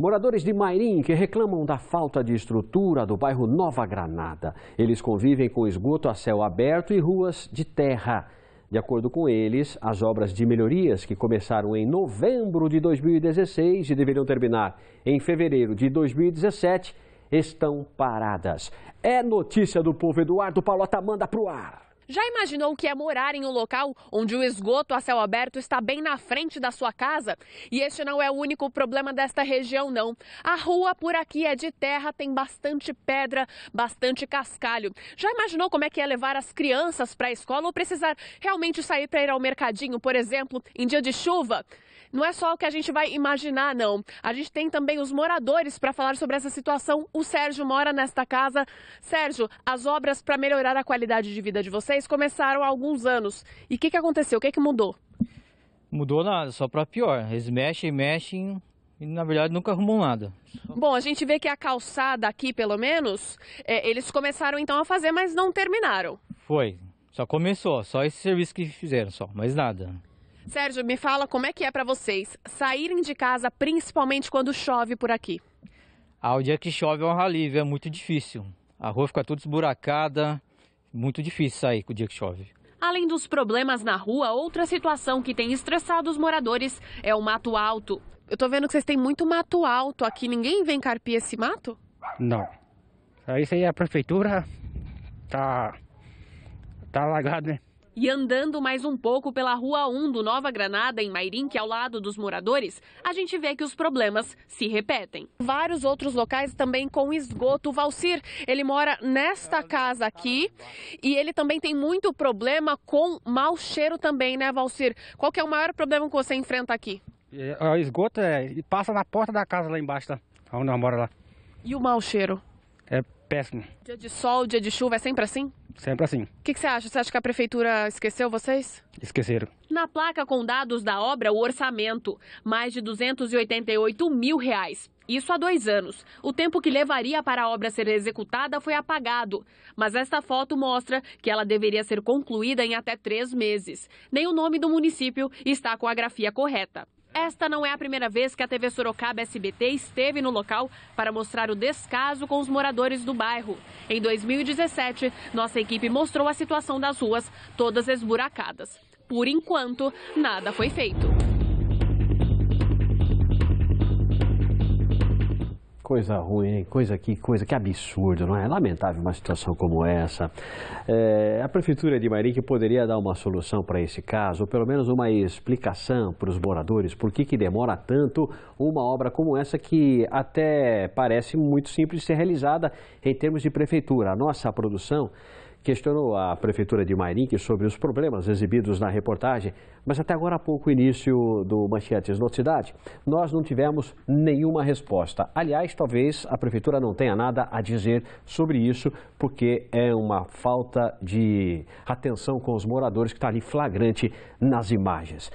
Moradores de Mairim que reclamam da falta de estrutura do bairro Nova Granada. Eles convivem com esgoto a céu aberto e ruas de terra. De acordo com eles, as obras de melhorias que começaram em novembro de 2016 e deveriam terminar em fevereiro de 2017 estão paradas. É notícia do povo Eduardo Palota manda para o ar. Já imaginou o que é morar em um local onde o esgoto a céu aberto está bem na frente da sua casa? E este não é o único problema desta região, não. A rua por aqui é de terra, tem bastante pedra, bastante cascalho. Já imaginou como é que é levar as crianças para a escola ou precisar realmente sair para ir ao mercadinho, por exemplo, em dia de chuva? não é só o que a gente vai imaginar, não. A gente tem também os moradores para falar sobre essa situação. O Sérgio mora nesta casa. Sérgio, as obras para melhorar a qualidade de vida de vocês começaram há alguns anos. E o que, que aconteceu? O que, que mudou? Mudou nada, só para pior. Eles mexem, mexem, e na verdade nunca arrumam nada. Bom, a gente vê que a calçada aqui, pelo menos, é, eles começaram então a fazer, mas não terminaram. Foi, só começou, só esse serviço que fizeram, só, mais nada. Sérgio, me fala como é que é para vocês saírem de casa, principalmente quando chove por aqui. Ah, o dia que chove é um alívio, é muito difícil. A rua fica toda esburacada, muito difícil sair com o dia que chove. Além dos problemas na rua, outra situação que tem estressado os moradores é o mato alto. Eu tô vendo que vocês têm muito mato alto aqui. Ninguém vem carpir esse mato? Não. Isso aí é a prefeitura tá tá alagado, né? E andando mais um pouco pela Rua 1 do Nova Granada, em Mairinque, ao lado dos moradores, a gente vê que os problemas se repetem. Vários outros locais também com esgoto. O Valcir, ele mora nesta casa aqui e ele também tem muito problema com mau cheiro também, né, Valcir? Qual que é o maior problema que você enfrenta aqui? É, o esgoto é, passa na porta da casa lá embaixo, tá? onde eu moro lá. E o mau cheiro? É péssimo. Dia de sol, dia de chuva, é sempre assim? Sempre assim. O que, que você acha? Você acha que a prefeitura esqueceu vocês? Esqueceram. Na placa com dados da obra, o orçamento, mais de 288 mil reais. Isso há dois anos. O tempo que levaria para a obra ser executada foi apagado. Mas esta foto mostra que ela deveria ser concluída em até três meses. Nem o nome do município está com a grafia correta. Esta não é a primeira vez que a TV Sorocaba SBT esteve no local para mostrar o descaso com os moradores do bairro. Em 2017, nossa equipe mostrou a situação das ruas todas esburacadas. Por enquanto, nada foi feito. coisa ruim, hein? coisa que coisa que absurdo, não é? Lamentável uma situação como essa. É, a prefeitura de Mairique poderia dar uma solução para esse caso, ou pelo menos uma explicação para os moradores por que, que demora tanto uma obra como essa que até parece muito simples de ser realizada em termos de prefeitura. A nossa produção questionou a Prefeitura de Mairinque sobre os problemas exibidos na reportagem, mas até agora há pouco, início do Manchetes Noticidade, nós não tivemos nenhuma resposta. Aliás, talvez a Prefeitura não tenha nada a dizer sobre isso, porque é uma falta de atenção com os moradores que está ali flagrante nas imagens.